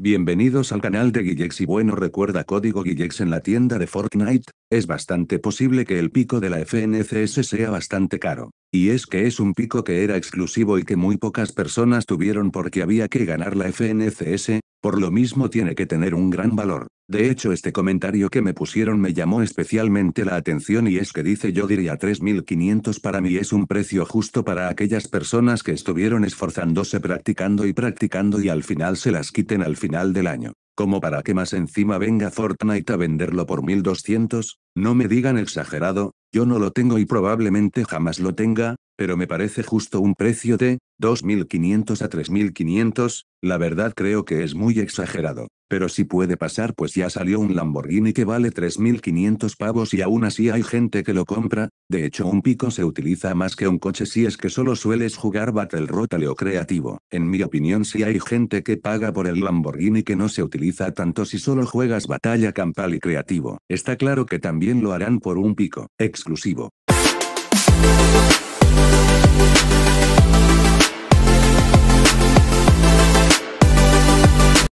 Bienvenidos al canal de Guillex y bueno recuerda código Guillex en la tienda de Fortnite, es bastante posible que el pico de la FNCS sea bastante caro. Y es que es un pico que era exclusivo y que muy pocas personas tuvieron porque había que ganar la FNCS, por lo mismo tiene que tener un gran valor. De hecho este comentario que me pusieron me llamó especialmente la atención y es que dice yo diría 3.500 para mí es un precio justo para aquellas personas que estuvieron esforzándose practicando y practicando y al final se las quiten al final del año. Como para que más encima venga Fortnite a venderlo por 1.200, no me digan exagerado, yo no lo tengo y probablemente jamás lo tenga, pero me parece justo un precio de 2.500 a 3.500, la verdad creo que es muy exagerado. Pero si puede pasar pues ya salió un Lamborghini que vale 3.500 pavos y aún así hay gente que lo compra, de hecho un pico se utiliza más que un coche si es que solo sueles jugar Battle Royale o creativo. En mi opinión si hay gente que paga por el Lamborghini que no se utiliza tanto si solo juegas batalla campal y creativo. Está claro que también lo harán por un pico exclusivo.